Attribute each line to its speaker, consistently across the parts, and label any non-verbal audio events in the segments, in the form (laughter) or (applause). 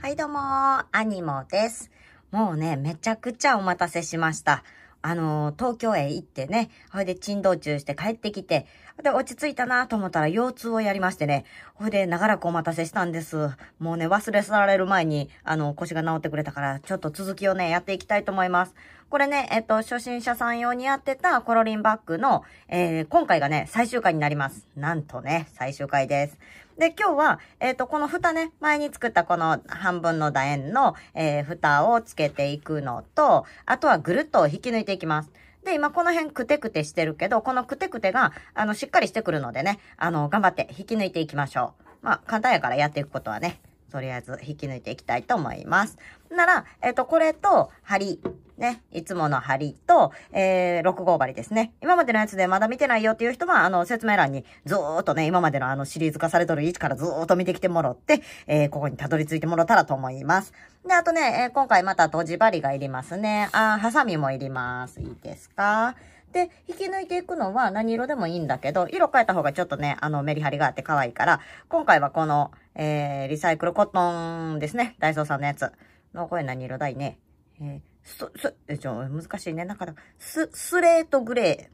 Speaker 1: はいどうもアニモです。もうね、めちゃくちゃお待たせしました。あの東京へ行ってね、ほいで沈道中して帰ってきて、で、落ち着いたなと思ったら腰痛をやりましてね、ほいで長らくお待たせしたんです。もうね、忘れ去られる前に、あの、腰が治ってくれたから、ちょっと続きをね、やっていきたいと思います。これね、えっと、初心者さん用にやってたコロリンバッグの、えー、今回がね、最終回になります。なんとね、最終回です。で、今日は、えっ、ー、と、この蓋ね、前に作ったこの半分の楕円の、えー、蓋をつけていくのと、あとはぐるっと引き抜いていきます。で、今この辺くてくてしてるけど、このくてくてが、あの、しっかりしてくるのでね、あの、頑張って引き抜いていきましょう。まあ、簡単やからやっていくことはね、とりあえず引き抜いていきたいと思います。なら、えっ、ー、と、これと、針、ね、いつもの針と、えー、6号針ですね。今までのやつでまだ見てないよっていう人は、あの、説明欄にずーっとね、今までのあのシリーズ化されとる位置からずーっと見てきてもろって、えー、ここにたどり着いてもらったらと思います。で、あとね、えー、今回またとじ針がいりますね。あ、ハサミもいります。いいですかで、引き抜いていくのは何色でもいいんだけど、色変えた方がちょっとね、あの、メリハリがあって可愛いから、今回はこの、えー、リサイクルコットンですね。ダイソーさんのやつ。の声何色だいね。えー、す、す、え、ちょ、難しいね。なんか、す、スレートグレ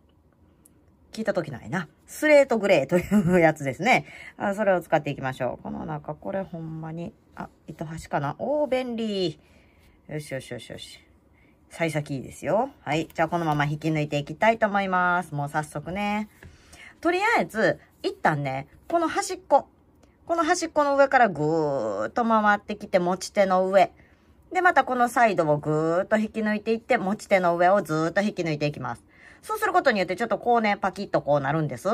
Speaker 1: ー。聞いた時ないな。スレートグレーというやつですね。あそれを使っていきましょう。この中、これほんまに、あ、糸端かな。おー、便利。よしよしよしよし。幸先いいですよ。はい。じゃあこのまま引き抜いていきたいと思います。もう早速ね。とりあえず、一旦ね、この端っこ。この端っこの上からぐーっと回ってきて、持ち手の上。で、またこのサイドをぐーっと引き抜いていって、持ち手の上をずーっと引き抜いていきます。そうすることによって、ちょっとこうね、パキッとこうなるんです。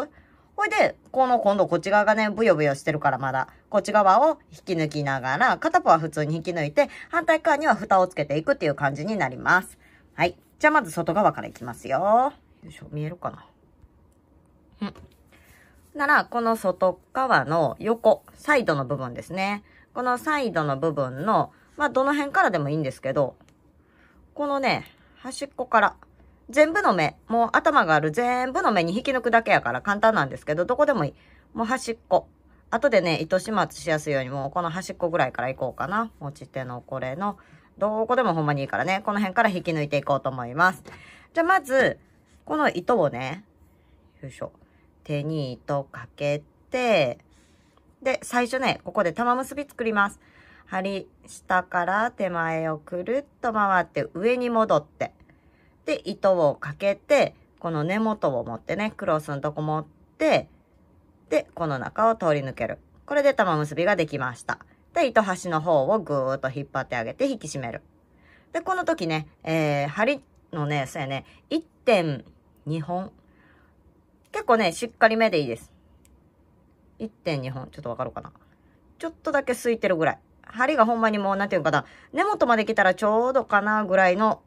Speaker 1: これで、この今度こっち側がね、ブヨブヨしてるからまだ、こっち側を引き抜きながら、片方は普通に引き抜いて、反対側には蓋をつけていくっていう感じになります。はい。じゃあまず外側からいきますよ。よいしょ、見えるかな。うん。なら、この外側の横、サイドの部分ですね。このサイドの部分の、まあ、どの辺からでもいいんですけど、このね、端っこから、全部の目、もう頭がある全部の目に引き抜くだけやから簡単なんですけど、どこでもいい。もう端っこ。後でね、糸始末しやすいように、もうこの端っこぐらいからいこうかな。持ち手のこれの、どこでもほんまにいいからね、この辺から引き抜いていこうと思います。じゃあまず、この糸をね、よいしょ。手に糸かけて、で、最初ね、ここで玉結び作ります。針、下から手前をくるっと回って上に戻って。で、糸をかけて、この根元を持ってね、クロスのとこ持って、で、この中を通り抜ける。これで玉結びができました。で、糸端の方をぐーっと引っ張ってあげて引き締める。で、この時ね、えー、針のね、そうやね、1.2本。結構ね、しっかりめでいいです。1.2本。ちょっとわかるかな。ちょっとだけ空いてるぐらい。針がほんまにもう、何て言うかな、根元まで来たらちょうどかなぐらいの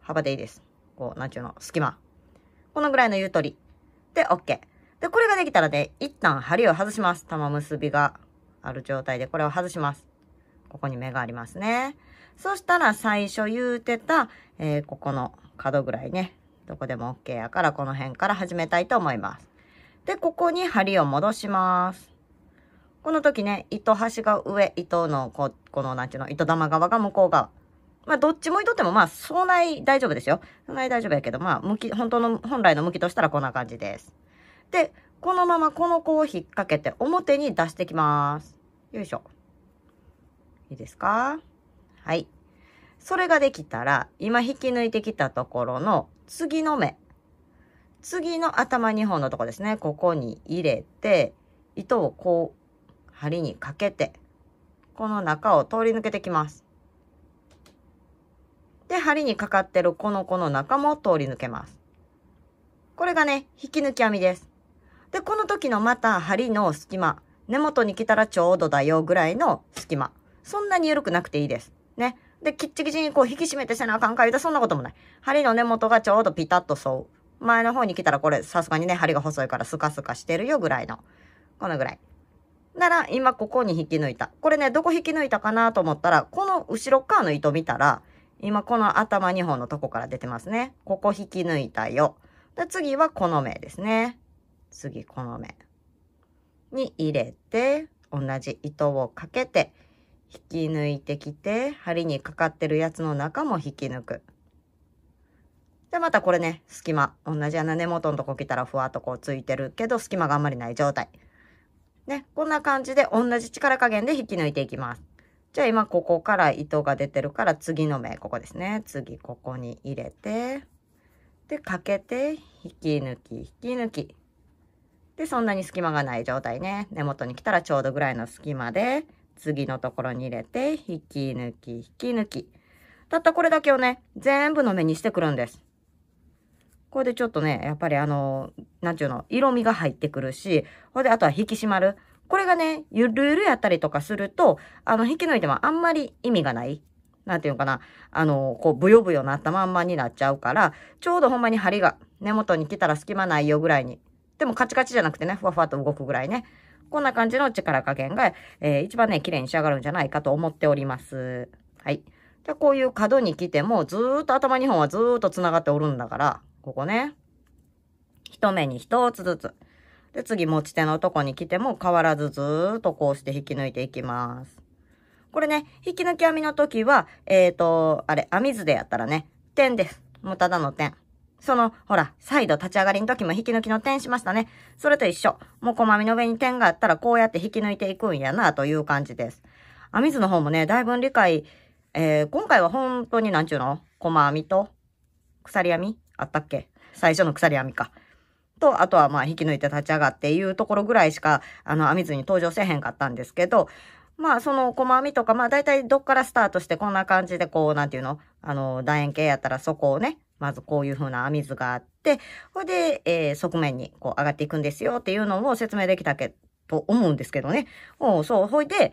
Speaker 1: 幅でいいです。こう、なんちゅうの、隙間。このぐらいのゆとり。で、OK。で、これができたらね、一旦針を外します。玉結びがある状態で、これを外します。ここに目がありますね。そしたら最初言うてた、えー、ここの角ぐらいね、どこでも OK やから、この辺から始めたいと思います。で、ここに針を戻します。この時ね、糸端が上、糸のこ、このなんちゅうの、糸玉側が向こう側。まあ、どっちもいとっても、まあ、そない大丈夫ですよ。そない大丈夫やけど、まあ、向き、本当の、本来の向きとしたらこんな感じです。で、このままこの子を引っ掛けて表に出してきます。よいしょ。いいですかはい。それができたら、今引き抜いてきたところの次の目。次の頭2本のとこですね。ここに入れて、糸をこう、針にかけて、この中を通り抜けてきます。で、針にかかってるこの子の中も通り抜けます。これがね、引き抜き編みです。で、この時のまた針の隙間、根元に来たらちょうどだよぐらいの隙間。そんなに緩くなくていいです。ね。で、きっちきちにこう引き締めてせなあかんか言うたらそんなこともない。針の根元がちょうどピタッと沿う。前の方に来たらこれさすがにね、針が細いからスカスカしてるよぐらいの。このぐらい。なら、今ここに引き抜いた。これね、どこ引き抜いたかなと思ったら、この後ろ側の糸見たら、今この頭2本のとこから出てますね。ここ引き抜いたよ。で、次はこの目ですね。次この目に入れて、同じ糸をかけて、引き抜いてきて、針にかかってるやつの中も引き抜く。で、またこれね、隙間。同じ穴根元のとこ来たらふわっとこうついてるけど、隙間があんまりない状態。ね、こんな感じで同じ力加減で引き抜いていきます。じゃあ今ここから糸が出てるから次の目ここですね次ここに入れてでかけて引き抜き引き抜きでそんなに隙間がない状態ね根元に来たらちょうどぐらいの隙間で次のところに入れて引き抜き引き抜きたったこれだけをね全部の目にしてくるんですこれでちょっとねやっぱりあの何ていうの色味が入ってくるしこれであとは引き締まるこれがね、ゆるゆるやったりとかすると、あの、引き抜いてもあんまり意味がない。なんていうのかな。あの、こう、ぶよぶよなったまんまになっちゃうから、ちょうどほんまに針が根元に来たら隙間ないよぐらいに。でもカチカチじゃなくてね、ふわふわと動くぐらいね。こんな感じの力加減が、えー、一番ね、綺麗に仕上がるんじゃないかと思っております。はい。じゃこういう角に来ても、ずーっと頭2本はずーっと繋がっておるんだから、ここね。一目に一つずつ。で、次持ち手のとこに来ても変わらずずーっとこうして引き抜いていきます。これね、引き抜き編みの時は、えーと、あれ、編み図でやったらね、点です。もうただの点。その、ほら、再度立ち上がりの時も引き抜きの点しましたね。それと一緒。もう細編みの上に点があったら、こうやって引き抜いていくんやな、という感じです。編み図の方もね、だいぶ理解、えー、今回は本当になんちゅうの細編みと、鎖編みあったっけ最初の鎖編みか。と、あとはまあ引き抜いて立ち上がっていうところぐらいしか、あの、編み図に登場せへんかったんですけど、まあその細編みとか、まあ大体どっからスタートしてこんな感じでこう、なんていうの、あの、楕円形やったらそこをね、まずこういう風な編み図があって、ほいで、えー、側面にこう上がっていくんですよっていうのを説明できたけと思うんですけどね。おう、そう、ほいで、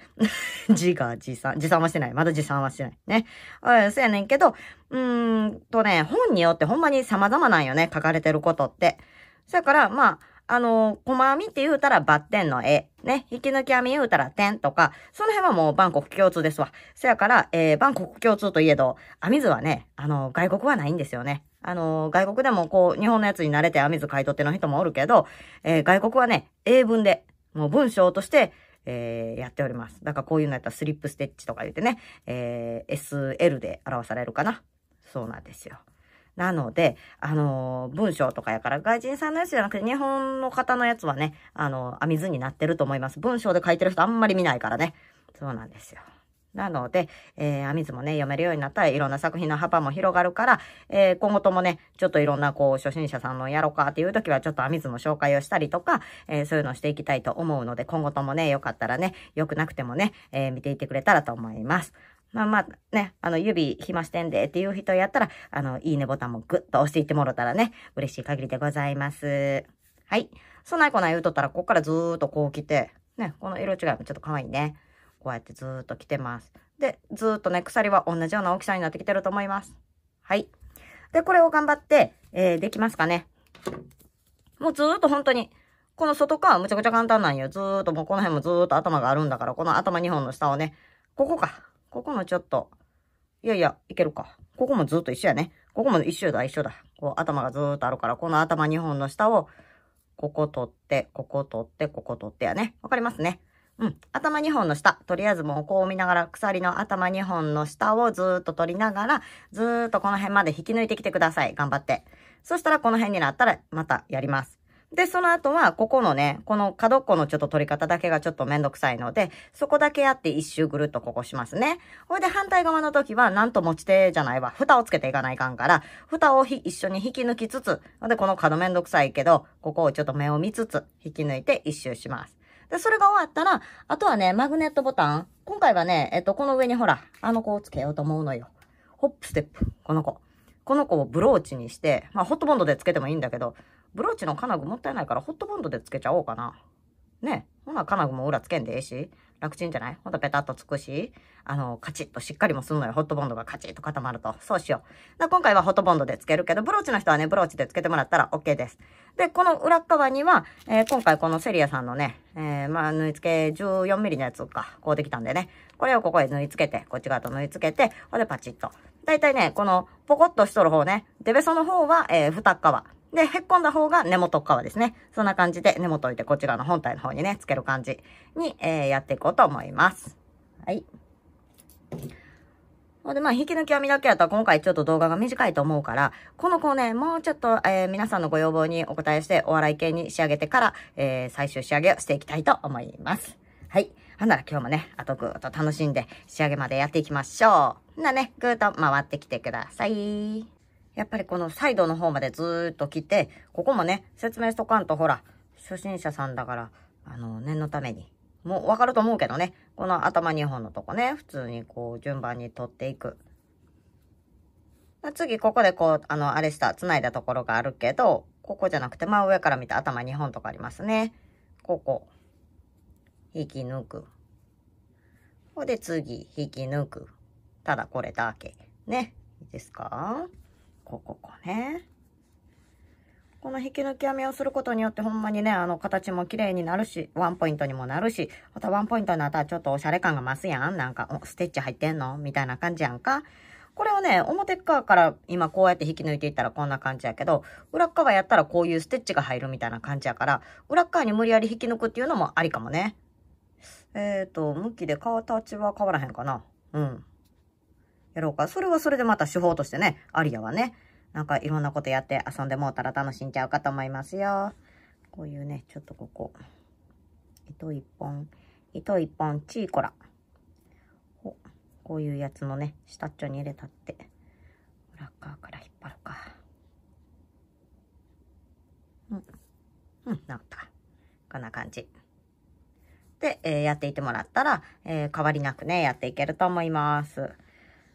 Speaker 1: 字が持参、持参はしてない。まだ持参はしてない。ね。そうやねんけど、うーんとね、本によってほんまに様々なんよね、書かれてることって。そやから、まあ、あのー、細編みって言うたらバッテンの絵。ね。引き抜き編み言うたら点とか、その辺はもう万国共通ですわ。そやから、えー、万国共通といえど、編み図はね、あのー、外国はないんですよね。あのー、外国でもこう、日本のやつに慣れて編み図買い取っての人もおるけど、えー、外国はね、英文で、もう文章として、えー、やっております。だからこういうのやったらスリップステッチとか言ってね、えー、SL で表されるかな。そうなんですよ。なので、あのー、文章とかやから、外人さんのやつじゃなくて、日本の方のやつはね、あのー、編み図になってると思います。文章で書いてる人あんまり見ないからね。そうなんですよ。なので、えー、編み図もね、読めるようになったらいろんな作品の幅も広がるから、えー、今後ともね、ちょっといろんなこう、初心者さんのやろうかっていう時は、ちょっと編み図の紹介をしたりとか、えー、そういうのをしていきたいと思うので、今後ともね、よかったらね、良くなくてもね、えー、見ていてくれたらと思います。まあまあね、あの、指暇してんでっていう人やったら、あの、いいねボタンもグッと押していってもろたらね、嬉しい限りでございます。はい。そないこない言うとったら、こっからずーっとこう来て、ね、この色違いもちょっと可愛いね。こうやってずーっと来てます。で、ずーっとね、鎖は同じような大きさになってきてると思います。はい。で、これを頑張って、えー、できますかね。もうずーっと本当に、この外側はむちゃくちゃ簡単なんよ。ずーっともうこの辺もずーっと頭があるんだから、この頭2本の下をね、ここか。ここもちょっと、いやいや、いけるか。ここもずっと一緒やね。ここも一緒だ、一緒だ。こう、頭がずーっとあるから、この頭2本の下を、ここ取って、ここ取って、ここ取ってやね。わかりますね。うん。頭2本の下。とりあえずもうこう見ながら、鎖の頭2本の下をずーっと取りながら、ずーっとこの辺まで引き抜いてきてください。頑張って。そしたらこの辺になったら、またやります。で、その後は、ここのね、この角っこのちょっと取り方だけがちょっとめんどくさいので、そこだけやって一周ぐるっとここしますね。ほいで、反対側の時は、なんと持ち手じゃないわ。蓋をつけていかないかんから、蓋を一緒に引き抜きつつ、で、この角めんどくさいけど、ここをちょっと目を見つつ、引き抜いて一周します。で、それが終わったら、あとはね、マグネットボタン。今回はね、えっと、この上にほら、あの子をつけようと思うのよ。ホップステップ。この子。この子をブローチにして、まあ、ホットボンドでつけてもいいんだけど、ブローチの金具もったいないからホットボンドでつけちゃおうかな。ね。ほな金具も裏つけんでええし、楽ちんじゃないほんとペタッとつくし、あの、カチッとしっかりもすんのよ。ホットボンドがカチッと固まると。そうしよう。だ今回はホットボンドでつけるけど、ブローチの人はね、ブローチでつけてもらったら OK です。で、この裏側には、えー、今回このセリアさんのね、えー、まあ、縫い付け1 4ミリのやつか、こうできたんでね。これをここへ縫い付けて、こっち側と縫い付けて、ほんでパチッと。だいたいね、このポコッとしとる方ね、デベソの方は、えー、二皮。で、へっこんだ方が根元側ですね。そんな感じで根元置いてこちらの本体の方にね、つける感じに、えー、やっていこうと思います。はい。ほんで、まあ、引き抜き編みだけやったら今回ちょっと動画が短いと思うから、この子をね、もうちょっと、えー、皆さんのご要望にお答えして、お笑い系に仕上げてから、えー、最終仕上げをしていきたいと思います。はい。ほんなら今日もね、あとぐーっと楽しんで仕上げまでやっていきましょう。ほんなね、ぐーっと回ってきてください。やっぱりこのサイドの方までずーっと来て、ここもね、説明しとかんとほら、初心者さんだから、あの、念のために。もうわかると思うけどね。この頭2本のとこね、普通にこう順番に取っていく。次、ここでこう、あの、あれした、繋いだところがあるけど、ここじゃなくて、真上から見て頭2本とかありますね。ここ。引き抜く。ここで次、引き抜く。ただこれだけ。ね。いいですかここ、こね。この引き抜き編みをすることによってほんまにね、あの形も綺麗になるし、ワンポイントにもなるし、またワンポイントになったらちょっとおしゃれ感が増すやん。なんか、ステッチ入ってんのみたいな感じやんか。これをね、表側から今こうやって引き抜いていったらこんな感じやけど、裏側やったらこういうステッチが入るみたいな感じやから、裏側に無理やり引き抜くっていうのもありかもね。えっ、ー、と、向きで形は変わらへんかな。うん。やろうか。それはそれでまた手法としてね、アリアはね、なんかいろんなことやって遊んでもうたら楽しんじゃうかと思いますよ。こういうね、ちょっとここ。糸一本、糸一本、チーコラ。こういうやつのね、下っちょに入れたって。裏側から引っ張るか。うん。うん、なった。こんな感じ。で、えー、やっていてもらったら、えー、変わりなくね、やっていけると思います。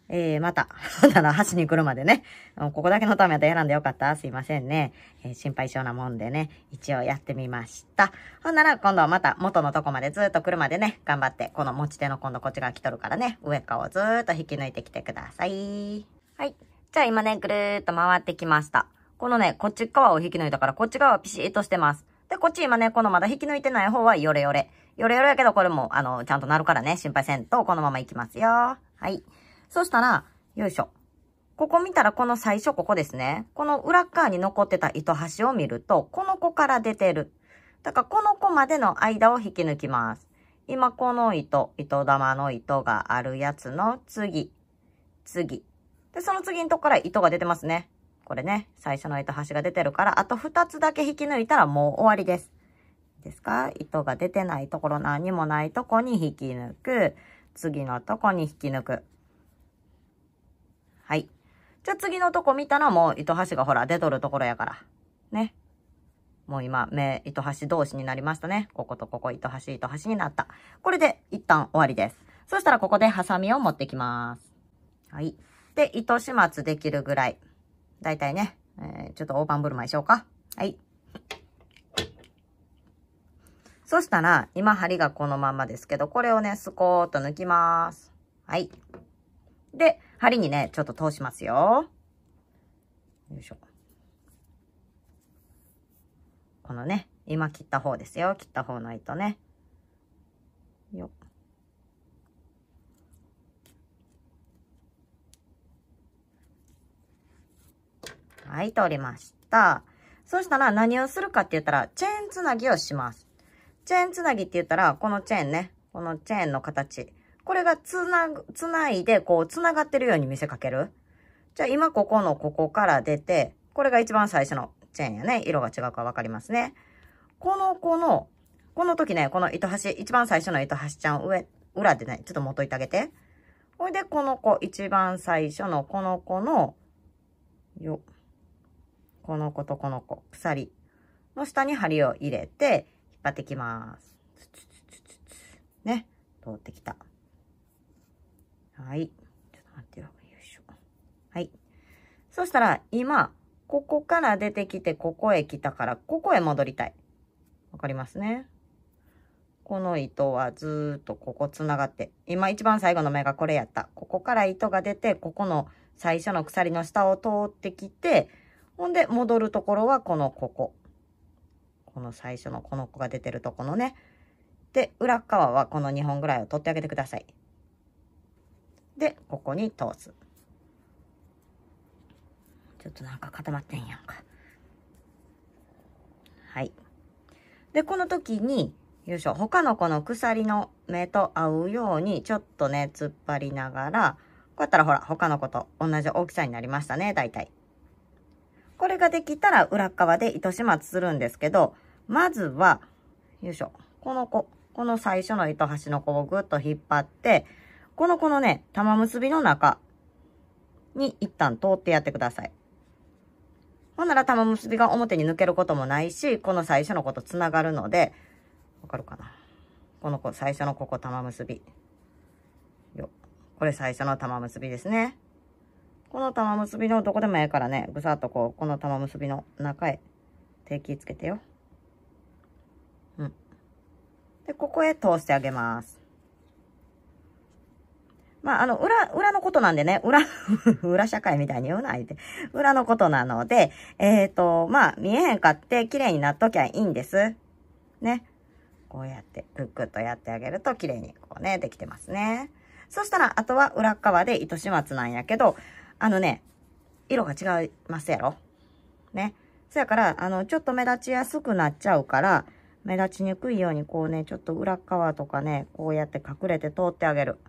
Speaker 1: えー、また、た (laughs) の橋に来るまでね、ここだけのためら選んでよかったすいませんね、えー、心配性なもんでね、一応やってみました。ほんなら、今度はまた元のとこまでずっと車でね、頑張って、この持ち手の今度こっち側来とるからね、上側をずっと引き抜いてきてください。はい。じゃあ今ね、ぐるーっと回ってきました。このね、こっち側を引き抜いたから、こっち側はピシッとしてます。で、こっち今ね、このまだ引き抜いてない方はヨレヨレ。ヨレヨレやけど、これも、あの、ちゃんとなるからね、心配せんと、このまま行きますよ。はい。そしたら、よいしょ。ここ見たらこの最初ここですね。この裏側に残ってた糸端を見ると、この子から出てる。だからこの子までの間を引き抜きます。今この糸、糸玉の糸があるやつの次、次。で、その次のとこから糸が出てますね。これね、最初の糸端が出てるから、あと2つだけ引き抜いたらもう終わりです。いいですか糸が出てないところ何もないとこに引き抜く。次のとこに引き抜く。はい。じゃあ次のとこ見たらもう糸端がほら出とるところやから。ね。もう今、目、糸端同士になりましたね。こことここ、糸端、糸端になった。これで一旦終わりです。そしたらここでハサミを持ってきます。はい。で、糸始末できるぐらい。だいたいね、えー、ちょっと大盤振る舞いしようか。はい。そしたら、今針がこのままですけど、これをね、スコーっと抜きます。はい。で、針にね、ちょっと通しますよ。よいしょ。このね、今切った方ですよ。切った方の糸ね。よはい、通りました。そしたら何をするかって言ったら、チェーンつなぎをします。チェーンつなぎって言ったら、このチェーンね、このチェーンの形。これがつな、つないで、こう、つながってるように見せかける。じゃあ今ここのここから出て、これが一番最初のチェーンやね。色が違うかわかりますね。この子の、この時ね、この糸端、一番最初の糸端ちゃん上、裏でね、ちょっと持っといてあげて。ほいで、この子、一番最初のこの子の、よ、この子とこの子、鎖の下に針を入れて、引っ張ってきます。ね、通ってきた。はい。ちょっと待ってよ。よいしょ。はい。そしたら、今、ここから出てきて、ここへ来たから、ここへ戻りたい。わかりますね。この糸はずっとここ繋がって、今一番最後の目がこれやった。ここから糸が出て、ここの最初の鎖の下を通ってきて、ほんで戻るところはこのここ。この最初のこの子が出てるとこのね。で、裏側はこの2本ぐらいを取ってあげてください。で、ここに通す。ちょっとなんか固まってんやんか。はい。で、この時に、よいしょ、他の子の鎖の目と合うように、ちょっとね、突っ張りながら、こうやったらほら、他の子と同じ大きさになりましたね、大体。これができたら裏側で糸始末するんですけど、まずは、よいしょ、この子、この最初の糸端の子をぐっと引っ張って、このこのね、玉結びの中に一旦通ってやってください。ほんなら玉結びが表に抜けることもないし、この最初のこと繋がるので、わかるかなこの子、最初のここ玉結び。よ。これ最初の玉結びですね。この玉結びのどこでもええからね、ぐさっとこう、この玉結びの中へ定期つけてよ。うん。で、ここへ通してあげます。まあ、あの、裏、裏のことなんでね、裏、(laughs) 裏社会みたいに言うな、言って。裏のことなので、えっ、ー、と、まあ、見えへんかって綺麗になっときゃいいんです。ね。こうやって、ぷっぐっとやってあげると綺麗に、こうね、できてますね。そしたら、あとは裏側で糸始末なんやけど、あのね、色が違いますやろ。ね。そやから、あの、ちょっと目立ちやすくなっちゃうから、目立ちにくいように、こうね、ちょっと裏側とかね、こうやって隠れて通ってあげる。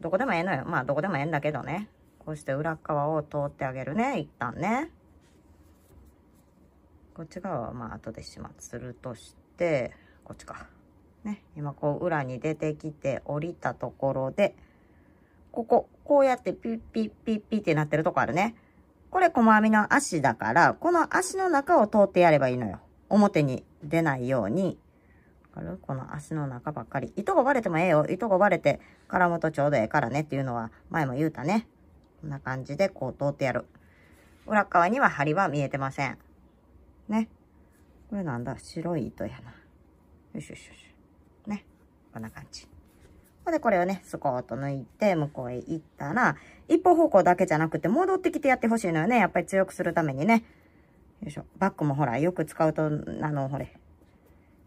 Speaker 1: どこでもええのよ。まあ、どこでもええんだけどね。こうして裏側を通ってあげるね、一旦ね。こっち側はまあ、後で始末するとして、こっちか。ね、今こう裏に出てきて降りたところで、ここ、こうやってピッピッピッピッってなってるとこあるね。これ細編みの足だから、この足の中を通ってやればいいのよ。表に出ないように。かるこの足の中ばっかり。糸が割れてもええよ。糸が割れて絡むとちょうどええからねっていうのは前も言うたね。こんな感じでこう通ってやる。裏側には針は見えてません。ね。これなんだ白い糸やな。よしよしよし。ね。こんな感じ。で、これをね、スコーと抜いて、向こうへ行ったら、一方方向だけじゃなくて、戻ってきてやってほしいのよね。やっぱり強くするためにね。よいしょ。バッグもほら、よく使うと、あの、ほれ。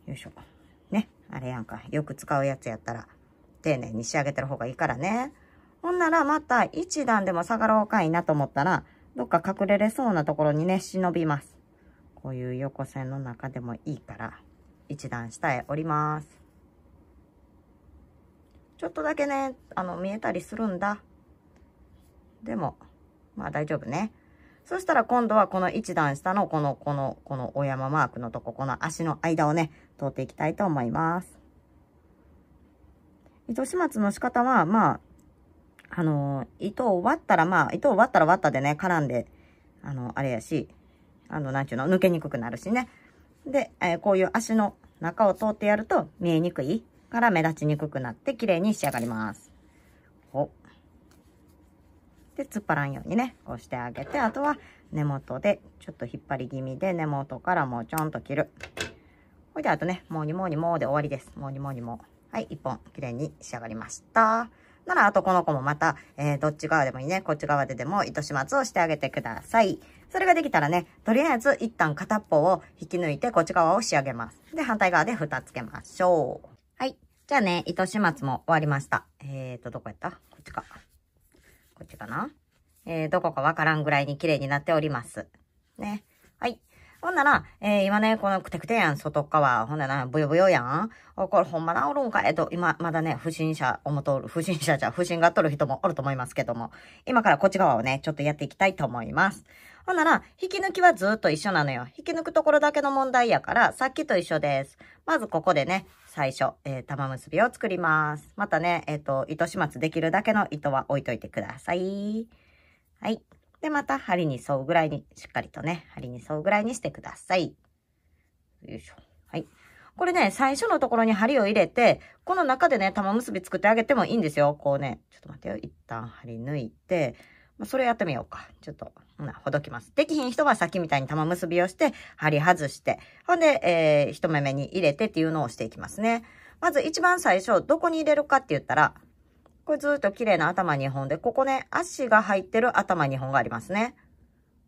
Speaker 1: よいしょ。あれやんか。よく使うやつやったら、丁寧に仕上げてる方がいいからね。ほんならまた一段でも下がろうかいなと思ったら、どっか隠れれそうなところにね、忍びます。こういう横線の中でもいいから、一段下へ折ります。ちょっとだけね、あの、見えたりするんだ。でも、まあ大丈夫ね。そしたら今度はこの1段下のこの、この、このお山マークのとこ、この足の間をね、通っていきたいと思います。糸始末の仕方は、まあ、あのー、糸を割ったら、まあ、糸を割ったら割ったでね、絡んで、あの、あれやし、あの、なんちゅうの、抜けにくくなるしね。で、えー、こういう足の中を通ってやると見えにくいから目立ちにくくなって綺麗に仕上がります。っ。で、突っ張らんようにね、押してあげて、あとは根元で、ちょっと引っ張り気味で根元からもうちょんと切る。ほいで、あとね、もうにもうにもうで終わりです。もうにもうにもう。はい、1本、綺麗に仕上がりました。なら、あとこの子もまた、えー、どっち側でもいいね、こっち側ででも糸始末をしてあげてください。それができたらね、とりあえず一旦片っぽを引き抜いて、こっち側を仕上げます。で、反対側で蓋つけましょう。はい。じゃあね、糸始末も終わりました。えーと、どこやったこっちか。こっちかな。えー、どこかわからんぐらいに綺麗になっております。ね。はい。ほんなら、えー、今ね、このくてくてやん、外側。ほんなら、ぶよぶよやん。これほんま治るんか。えっと、今、まだね、不審者をもとる、不審者じゃ、不審がとる人もおると思いますけども。今からこっち側をね、ちょっとやっていきたいと思います。ほんなら、引き抜きはずっと一緒なのよ。引き抜くところだけの問題やから、さっきと一緒です。まずここでね、最初、えー、玉結びを作ります。またね、えっ、ー、と、糸始末できるだけの糸は置いといてください。はい。で、また針に沿うぐらいに、しっかりとね、針に沿うぐらいにしてください。よいしょ。はい。これね、最初のところに針を入れて、この中でね、玉結び作ってあげてもいいんですよ。こうね、ちょっと待ってよ。一旦針抜いて、まあ、それやってみようか。ちょっと、ほな、ほどきます。できひん人はさっきみたいに玉結びをして、針外して、ほんで、えー、一目目に入れてっていうのをしていきますね。まず一番最初、どこに入れるかって言ったら、これずっと綺麗な頭2本で、ここね、足が入ってる頭2本がありますね。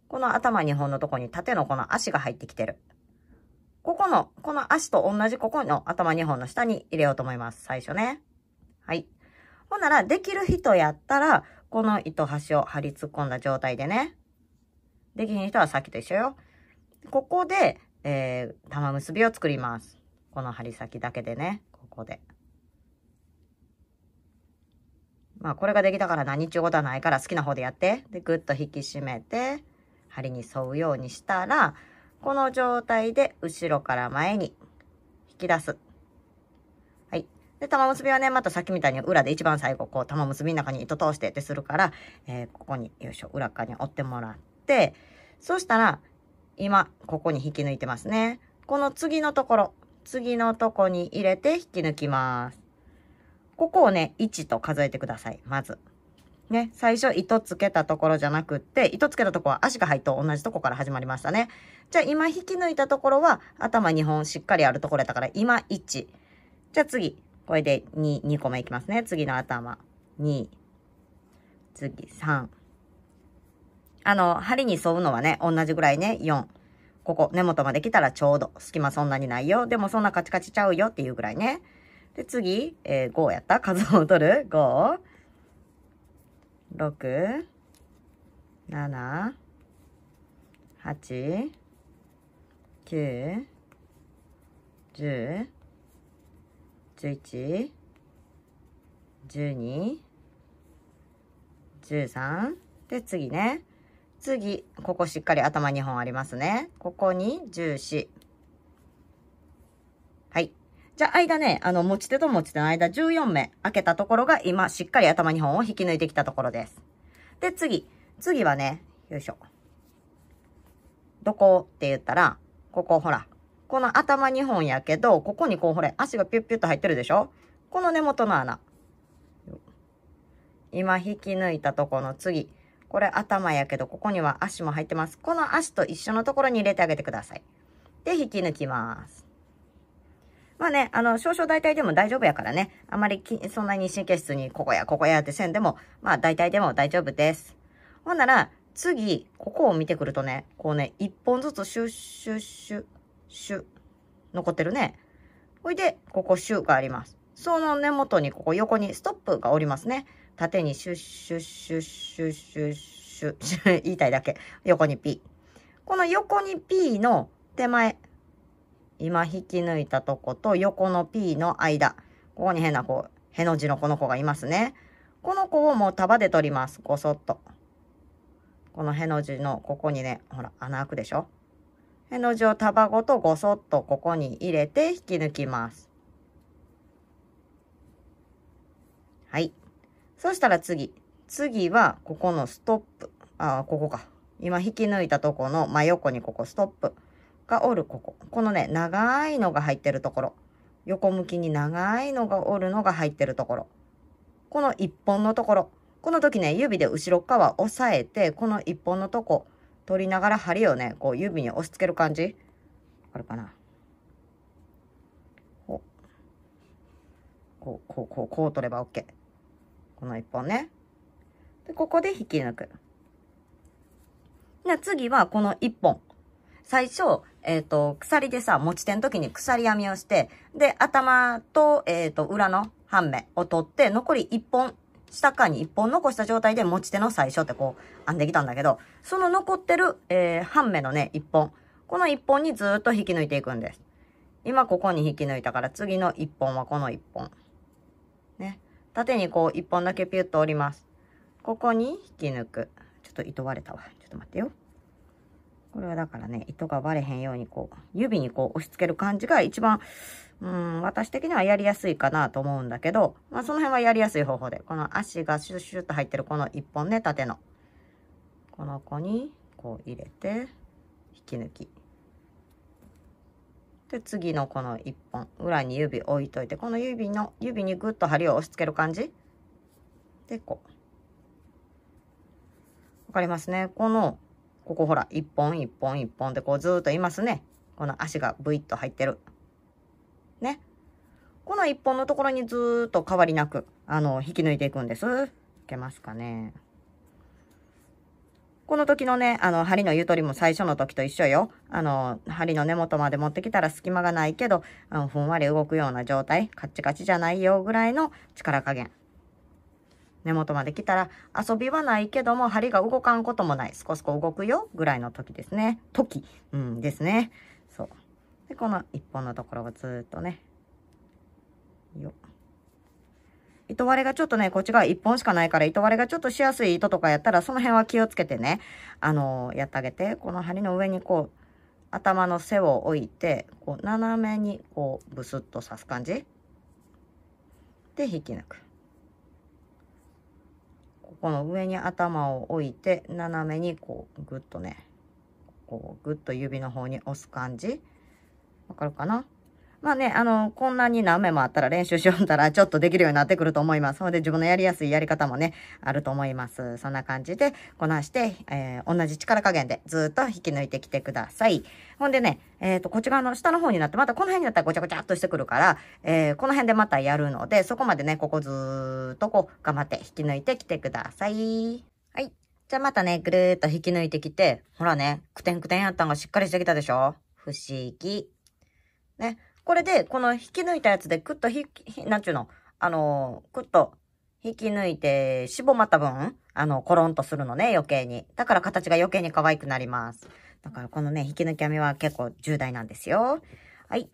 Speaker 1: この頭2本のとこに縦のこの足が入ってきてる。ここの、この足と同じここの頭2本の下に入れようと思います。最初ね。はい。ほんなら、できる人やったら、この糸端を貼り突っ込んだ状態でね。できひん人はさっきと一緒よ。ここで、えー、玉結びを作ります。この針先だけでね、ここで。まあ、これができたから何ちゅうことはないから好きな方でやって。で、ぐっと引き締めて、針に沿うようにしたら、この状態で後ろから前に引き出す。で、玉結びはね、またさっきみたいに裏で一番最後、こう、玉結びの中に糸通してってするから、えー、ここに、よいしょ、裏側に折ってもらって、そしたら、今、ここに引き抜いてますね。この次のところ、次のとこに入れて引き抜きます。ここをね、1と数えてください、まず。ね、最初糸つけたところじゃなくって、糸つけたとこは足が入と同じとこから始まりましたね。じゃあ今引き抜いたところは頭2本しっかりあるところやったから今1。じゃあ次、これで2、2個目いきますね。次の頭。2。次、3。あの、針に沿うのはね、同じぐらいね、4。ここ、根元まで来たらちょうど。隙間そんなにないよ。でもそんなカチカチちゃうよっていうぐらいね。で、次、えー、5やった数を取る ?5、6、7、8、9、10、1一、十2 13。で、次ね。次、ここしっかり頭2本ありますね。ここに14。はい。じゃあ、間ね、あの、持ち手と持ち手の間14目開けたところが今、しっかり頭2本を引き抜いてきたところです。で、次。次はね、よいしょ。どこって言ったら、ここほら、この頭2本やけど、ここにこう、ほれ、足がピュッピュッと入ってるでしょこの根元の穴。今引き抜いたとこの次。これ頭やけど、ここには足も入ってます。この足と一緒のところに入れてあげてください。で、引き抜きます。まあね、あの、少々大体でも大丈夫やからね。あまりき、そんなに神経質にここやここやってせんでも、まあ大体でも大丈夫です。ほんなら、次、ここを見てくるとね、こうね、一本ずつシュッシュッシュッ。種、残ってるね。ほいで、ここ種があります。その根元に、ここ横にストップがおりますね。縦にシュッシュッシュッシュッシュッシュッシュッ、言いたいだけ。横に P。この横に P の手前。今引き抜いたとこと横の P の間。ここに変な子、への字のこの子がいますね。この子をもう束で取ります。ごそっと。このへの字のここにね、ほら、穴開くでしょへの字を束ごとごそっとここに入れて引き抜きます。はい。そしたら次。次は、ここのストップ。あ、あ、ここか。今引き抜いたとこの真横にここストップがおるここ。このね、長いのが入ってるところ。横向きに長いのがおるのが入ってるところ。この1本のところ。この時ね、指で後ろ側押さえて、この1本のとこ取りながら針をね、こう指に押し付ける感じわかるかなこう、こう、こう、こう取れば OK。この1本ね。で、ここで引き抜く。で、次はこの1本。最初、えっ、ー、と、鎖でさ、持ち手の時に鎖編みをして、で、頭と、えっ、ー、と、裏の半目を取って、残り1本下側に1本残した状態で持ち手の最初ってこう編んできたんだけど、その残ってる、えー、半目のね、1本。この1本にずっと引き抜いていくんです。今ここに引き抜いたから次の1本はこの1本。ね。縦にこう1本だけピュッと折ります。ここに引き抜く。ちょっと糸割れたわ。ちょっと待ってよ。これはだからね、糸が割れへんようにこう、指にこう押し付ける感じが一番うん、私的にはやりやすいかなと思うんだけど、まあ、その辺はやりやすい方法で、この足がシュッシュッと入ってるこの1本ね、縦の。この子に、こう入れて、引き抜き。で、次のこの1本、裏に指置いといて、この指の、指にグッと針を押し付ける感じで、こう。わかりますね。この、ここほら、1本1本1本でこうずっといますね。この足がブイッと入ってる。この一本のところにずっと変わりなく、あの、引き抜いていくんです。いけますかね。この時のね、あの、針のゆとりも最初の時と一緒よ。あの、針の根元まで持ってきたら隙間がないけど、あのふんわり動くような状態、カッチカチじゃないよぐらいの力加減。根元まで来たら、遊びはないけども、針が動かんこともない。少しこ動くよぐらいの時ですね。時。うんですね。そう。で、この一本のところをずっとね、よ糸割れがちょっとね、こっち側1本しかないから、糸割れがちょっとしやすい糸とかやったら、その辺は気をつけてね、あのー、やってあげて、この針の上にこう、頭の背を置いて、こう、斜めにこう、ブスッと刺す感じ。で、引き抜く。ここの上に頭を置いて、斜めにこう、ぐっとね、こう、ぐっと指の方に押す感じ。わかるかなまあね、あの、こんなに何目もあったら練習しよったらちょっとできるようになってくると思います。ほんで自分のやりやすいやり方もね、あると思います。そんな感じでこなして、えー、同じ力加減でずっと引き抜いてきてください。ほんでね、えっ、ー、と、こっち側の下の方になって、またこの辺になったらごちゃごちゃっとしてくるから、えー、この辺でまたやるので、そこまでね、ここずっとこう、頑張って引き抜いてきてください。はい。じゃあまたね、ぐるーっと引き抜いてきて、ほらね、くてんくてんやったんがしっかりしてきたでしょ不思議。ね。これで、この引き抜いたやつで、くっとひ、なんちゅうの、あのくっと引き抜いて、しぼまった分、あの、コロンとするのね、余計に。だから形が余計に可愛くなります。だからこのね、引き抜き編みは結構重大なんですよ。はい。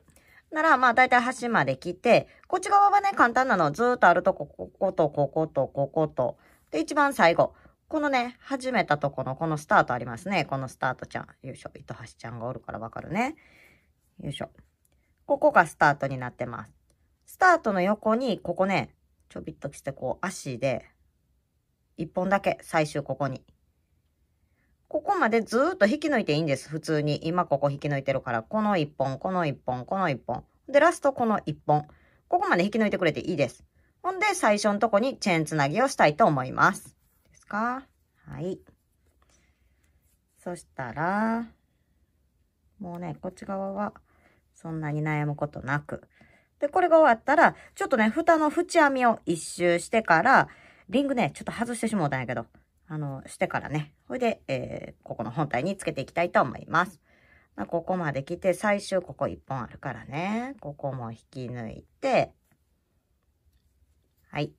Speaker 1: なら、まあ、だいたい端まで来て、こっち側はね、簡単なの。ずーっとあるとこ、ここと、ここと、ここと。で、一番最後。このね、始めたとこの、このスタートありますね。このスタートちゃん。よいしょ。糸端ちゃんがおるからわかるね。よいしょ。ここがスタートになってます。スタートの横に、ここね、ちょびっとして、こう、足で、一本だけ、最終ここに。ここまでずっと引き抜いていいんです。普通に。今ここ引き抜いてるから、この一本、この一本、この一本。で、ラストこの一本。ここまで引き抜いてくれていいです。ほんで、最初のとこにチェーンつなぎをしたいと思います。ですかはい。そしたら、もうね、こっち側は、そんなに悩むことなく。で、これが終わったら、ちょっとね、蓋の縁編みを一周してから、リングね、ちょっと外してしもうたんやけど、あの、してからね、ほいで、えー、ここの本体につけていきたいと思います。まあ、ここまで来て、最終ここ1本あるからね、ここも引き抜いて、はい。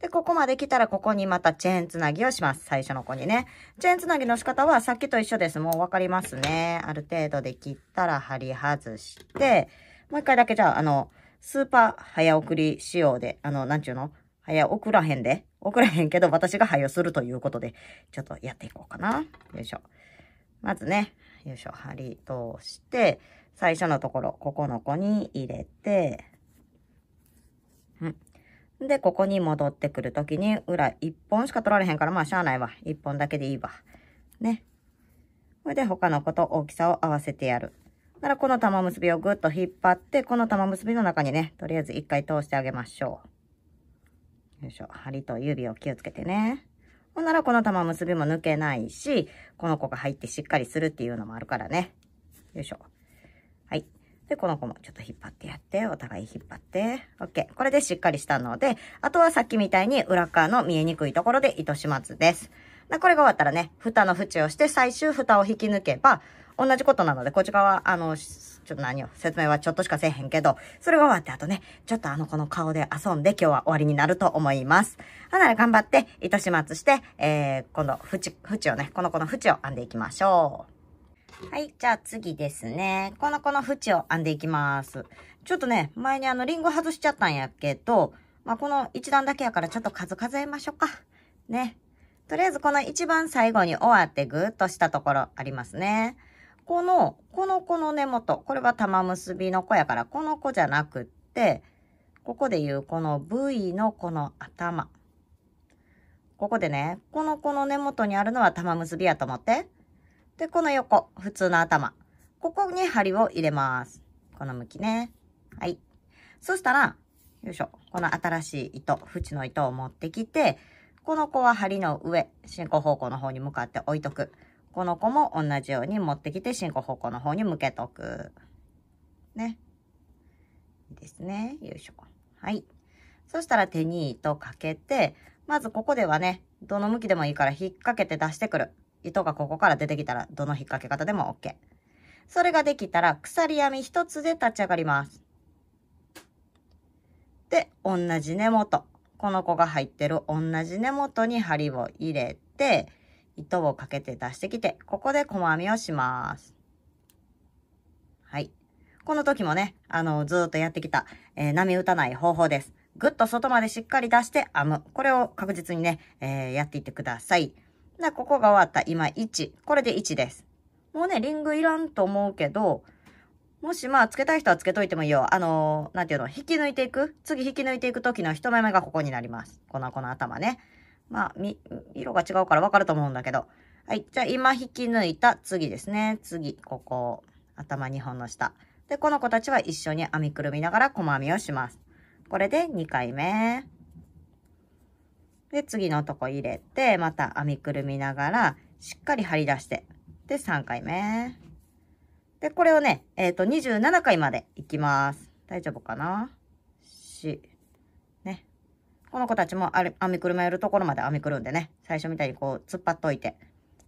Speaker 1: で、ここまで来たら、ここにまたチェーンつなぎをします。最初の子にね。チェーンつなぎの仕方は、さっきと一緒です。もうわかりますね。ある程度で切ったら、貼り外して、もう一回だけじゃあ、あの、スーパー早送り仕様で、あの、なんちゅうの早送らへんで。送らへんけど、私が早するということで、ちょっとやっていこうかな。よいしょ。まずね、よいしょ、針通して、最初のところ、ここの子に入れて、で、ここに戻ってくるときに、裏1本しか取られへんから、まあ、しゃあないわ。1本だけでいいわ。ね。これで他の子と大きさを合わせてやる。なら、この玉結びをぐっと引っ張って、この玉結びの中にね、とりあえず1回通してあげましょう。よいしょ。針と指を気をつけてね。ほんなら、この玉結びも抜けないし、この子が入ってしっかりするっていうのもあるからね。よいしょ。はい。で、この子もちょっと引っ張ってやって、お互い引っ張って、OK。これでしっかりしたので、あとはさっきみたいに裏側の見えにくいところで糸始末です。これが終わったらね、蓋の縁をして、最終蓋を引き抜けば、同じことなので、こっち側、あの、ちょっと何を、説明はちょっとしかせえへんけど、それが終わってあとね、ちょっとあの子の顔で遊んで、今日は終わりになると思います。なら頑張って、糸始末して、えー、今度、縁、縁をね、この子の縁を編んでいきましょう。はい、じゃあ次ですね。このこの縁を編んでいきます。ちょっとね、前にあの、リンゴ外しちゃったんやけど、まあ、この1段だけやからちょっと数数えましょうか。ね。とりあえずこの一番最後に終わってぐーっとしたところありますね。この、この子の根元、これは玉結びの子やから、この子じゃなくって、ここで言うこの V のこの頭。ここでね、この子の根元にあるのは玉結びやと思って。で、この横、普通の頭。ここに針を入れます。この向きね。はい。そしたら、よいしょ。この新しい糸、縁の糸を持ってきて、この子は針の上、進行方向の方に向かって置いとく。この子も同じように持ってきて進行方向の方に向けとく。ね。いいですね。よいしょ。はい。そしたら手に糸かけて、まずここではね、どの向きでもいいから引っ掛けて出してくる。糸がここから出てきたら、どの引っ掛け方でも OK。それができたら、鎖編み1つで立ち上がります。で、同じ根元。この子が入ってる同じ根元に針を入れて、糸をかけて出してきて、ここで細編みをします。はい。この時もね、あの、ずっとやってきた、えー、波打たない方法です。ぐっと外までしっかり出して編む。これを確実にね、えー、やっていってください。で、ここが終わった。今1。これで1です。もうね、リングいらんと思うけど、もしまあ、つけたい人はつけといてもいいよ。あのー、なんていうの、引き抜いていく次引き抜いていく時の一目目がここになります。この、この頭ね。まあ、み、色が違うからわかると思うんだけど。はい。じゃあ、今引き抜いた次ですね。次、ここ、頭2本の下。で、この子たちは一緒に編みくるみながら細編みをします。これで2回目。で、次のとこ入れて、また編みくるみながら、しっかり張り出して、で、3回目。で、これをね、えっ、ー、と、27回までいきます。大丈夫かなし、ね。この子たちもあれ編みくるめるところまで編みくるんでね、最初みたいにこう、突っ張っといて、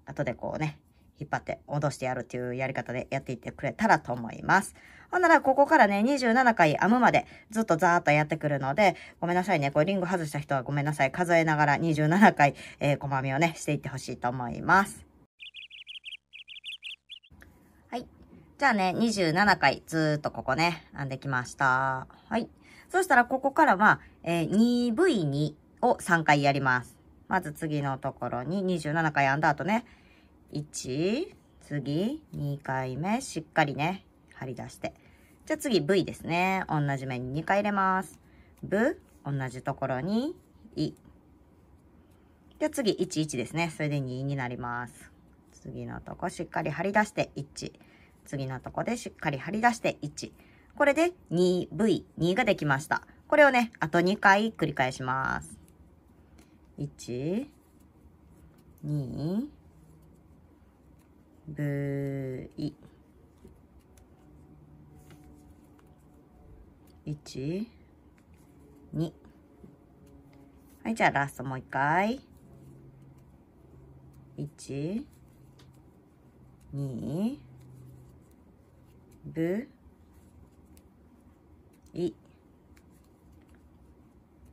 Speaker 1: 後でこうね、引っ張って脅してやるっていうやり方でやっていってくれたらと思います。ほんなら、ここからね、27回編むまでずっとザーッとやってくるので、ごめんなさいね。これリング外した人はごめんなさい。数えながら27回、えー、細編みをね、していってほしいと思います。はい。じゃあね、27回ずーっとここね、編んできました。はい。そしたら、ここからは、えー、2V2 を3回やります。まず次のところに27回編んだ後ね、1次2回目しっかりね張り出してじゃあ次 V ですね同じ目に2回入れますブ同じところにい」じゃ次11ですねそれで2になります次のとこしっかり張り出して1次のとこでしっかり張り出して1これで 2V2 ができましたこれをねあと2回繰り返します1 2ブイ。一、二。はいじゃあラストもう一回一、二、ブい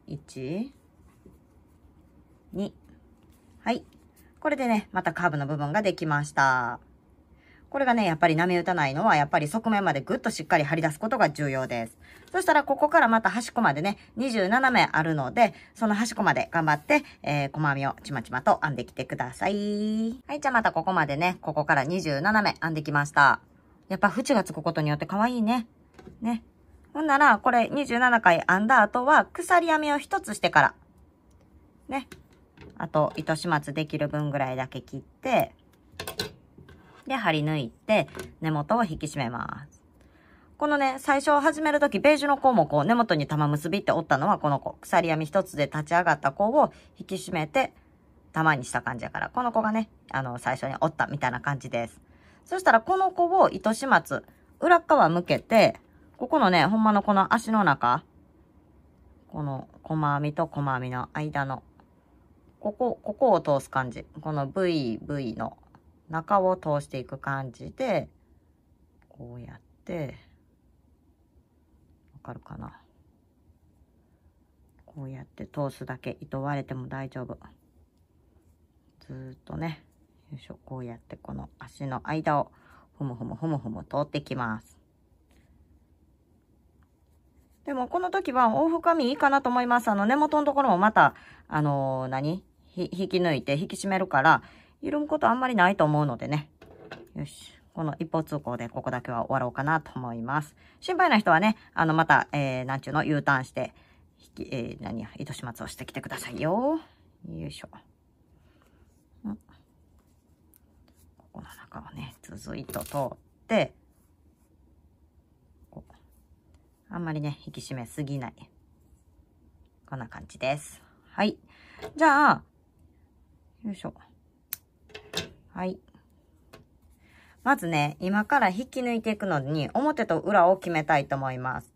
Speaker 1: 一、二。はいこれでねまたカーブの部分ができましたこれがね、やっぱり波打たないのは、やっぱり側面までぐっとしっかり張り出すことが重要です。そしたら、ここからまた端っこまでね、27目あるので、その端っこまで頑張って、えー、細編みをちまちまと編んできてください。はい、じゃあまたここまでね、ここから27目編んできました。やっぱ縁がつくことによって可愛いね。ね。ほんなら、これ27回編んだ後は、鎖編みを1つしてから、ね。あと、糸始末できる分ぐらいだけ切って、で、張り抜いて、根元を引き締めます。このね、最初始めるとき、ベージュの項目を根元に玉結びって折ったのはこの子。鎖編み一つで立ち上がった子を引き締めて、玉にした感じやから、この子がね、あの、最初に折ったみたいな感じです。そしたら、この子を糸始末、裏側向けて、ここのね、ほんまのこの足の中、この細編みと細編みの間の、ここ、ここを通す感じ。この V、V の中を通していく感じで、こうやって、わかるかな。こうやって通すだけ、糸割れても大丈夫。ずっとね、よいしょ、こうやってこの足の間を、ほむほむほむほむ通ってきます。でも、この時は大深みいいかなと思います。あの、根元のところもまた、あのー、何引き抜いて引き締めるから、緩むことあんまりないと思うのでね。よし。この一方通行でここだけは終わろうかなと思います。心配な人はね、あの、また、えー、なんちゅうの、U ターンして、引き、えー、何や、糸始末をしてきてくださいよ。よいしょ。んここの中をね、続いと通って、あんまりね、引き締めすぎない。こんな感じです。はい。じゃあ、よいしょ。はい。まずね、今から引き抜いていくのに、表と裏を決めたいと思います。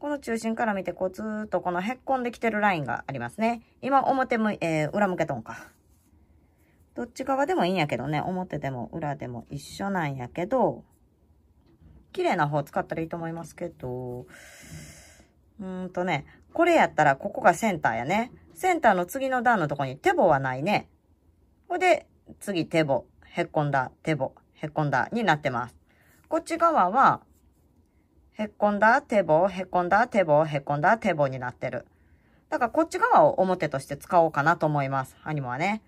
Speaker 1: この中心から見て、こうずーっとこのへっこんできてるラインがありますね。今表向えー、裏向けとんか。どっち側でもいいんやけどね。表でも裏でも一緒なんやけど、綺麗な方使ったらいいと思いますけど、うーんとね、これやったらここがセンターやね。センターの次の段のとこに手棒はないね。ほいで、次手棒。へっこんだ、てぼ、へっこんだになってます。こっち側は、へっこんだ、てぼ、へっこんだ、てぼ、へっこんだ、てぼになってる。だからこっち側を表として使おうかなと思います。アニモはね。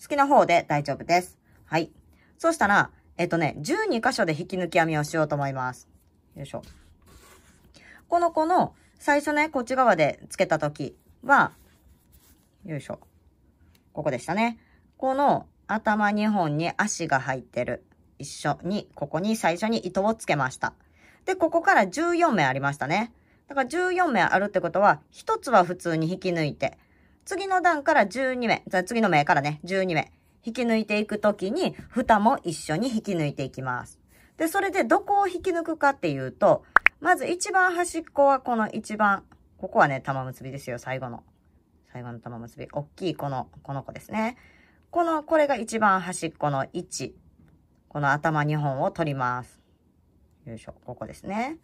Speaker 1: 好きな方で大丈夫です。はい。そうしたら、えっとね、12箇所で引き抜き編みをしようと思います。よいしょ。この子の最初ね、こっち側でつけた時は、よいしょ。ここでしたね。この頭2本に足が入ってる。一緒に、ここに最初に糸をつけました。で、ここから14目ありましたね。だから14目あるってことは、1つは普通に引き抜いて、次の段から12目、次の目からね、12目、引き抜いていくときに、蓋も一緒に引き抜いていきます。で、それでどこを引き抜くかっていうと、まず一番端っこはこの一番、ここはね、玉結びですよ、最後の。最後の玉結び。大きいこの、この子ですね。この、これが一番端っこの位置。この頭2本を取ります。よいしょ、ここですね。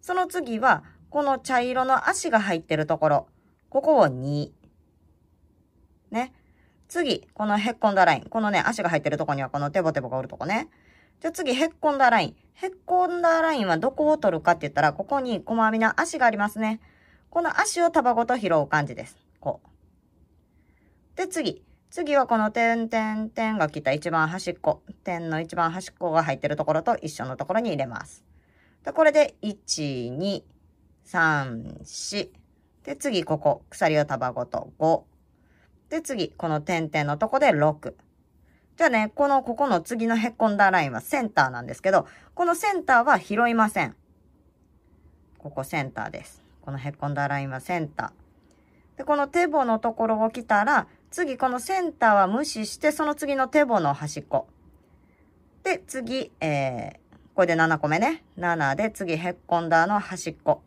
Speaker 1: その次は、この茶色の足が入ってるところ。ここを2。ね。次、このへっこんだライン。このね、足が入ってるとこにはこのテボテボがおるとこね。じゃあ次、へっこんだライン。へっこんだラインはどこを取るかって言ったら、ここに細編みの足がありますね。この足をタバごと拾う感じです。こう。で、次。次はこの点点点が来た一番端っこ、点の一番端っこが入ってるところと一緒のところに入れます。で、これで、1、2、3、4。で、次、ここ、鎖を束ごと5。で、次、この点々のとこで6。じゃあね、この、ここの次のへっこんだラインはセンターなんですけど、このセンターは拾いません。ここセンターです。このへっこんだラインはセンター。で、この手棒のところを来たら、次、このセンターは無視して、その次の手棒の端っこ。で、次、えー、これで7個目ね。7で、次、へっこんだの端っこ。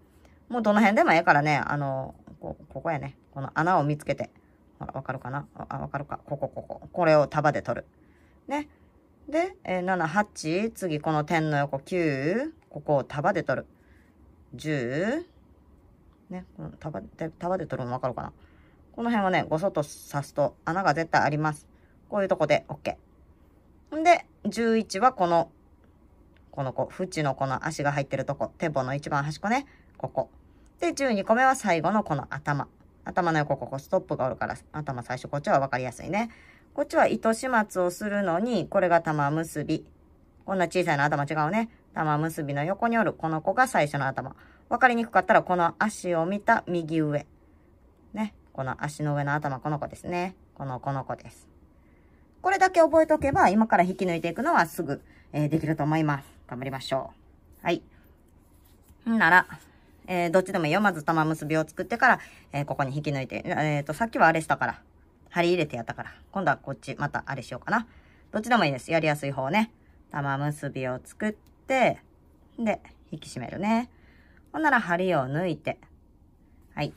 Speaker 1: もうどの辺でもええからね、あの、こ、ここやね。この穴を見つけて。ほら、わかるかなあ、わかるか。ここ、ここ。これを束で取る。ね。で、えー、7、8。次、この点の横9。ここを束で取る。10。ね、この束で、束で取るのわかるかなこの辺はね、ごそっと刺すと穴が絶対あります。こういうとこで OK。んで、11はこの、この子、縁のこの足が入ってるとこ、手棒の一番端っこね、ここ。で、12個目は最後のこの頭。頭の横、ここストップがおるから、頭最初、こっちはわかりやすいね。こっちは糸始末をするのに、これが玉結び。こんな小さいの頭違うね。玉結びの横におる、この子が最初の頭。わかりにくかったら、この足を見た右上。ね。この足の上の頭、この子ですね。この、この子です。これだけ覚えておけば、今から引き抜いていくのはすぐ、えー、できると思います。頑張りましょう。はい。んなら、えー、どっちでもいいよ。まず玉結びを作ってから、えー、ここに引き抜いて。えっ、と、さっきはあれしたから。針入れてやったから。今度はこっち、またあれしようかな。どっちでもいいです。やりやすい方ね。玉結びを作って、で、引き締めるね。ほんなら針を抜いて。はい。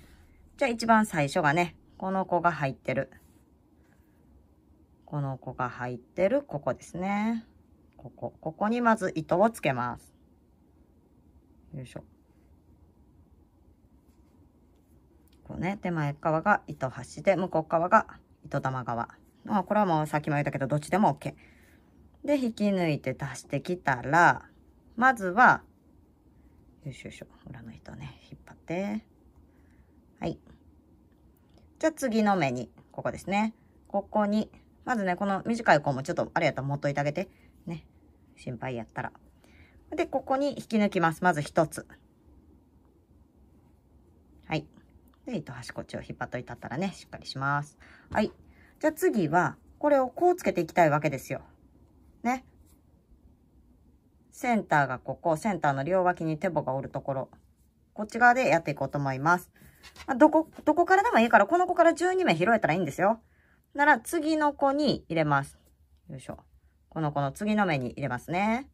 Speaker 1: じゃあ一番最初がね、この子が入ってる。この子が入ってる、ここですね。ここ。ここにまず糸をつけます。よいしょ。こうね、手前側が糸端で、向こう側が糸玉側。まあ、これはもうさっきも言ったけど、どっちでも OK。で、引き抜いて足してきたら、まずは、よいしょよいしょ、裏の糸ね、引っ張って。はい。じゃあ次の目に、ここですね。ここに、まずね、この短い子もちょっと、あれやったら持っといてあげて。ね。心配やったら。で、ここに引き抜きます。まず一つ。はい。で、糸端こっちを引っ張っといたったらね、しっかりします。はい。じゃあ次は、これをこうつけていきたいわけですよ。ね。センターがここ、センターの両脇に手棒がおるところ、こっち側でやっていこうと思います。まあ、どこ、どこからでもいいから、この子から12名拾えたらいいんですよ。なら、次の子に入れます。よいしょ。この子の次の目に入れますね。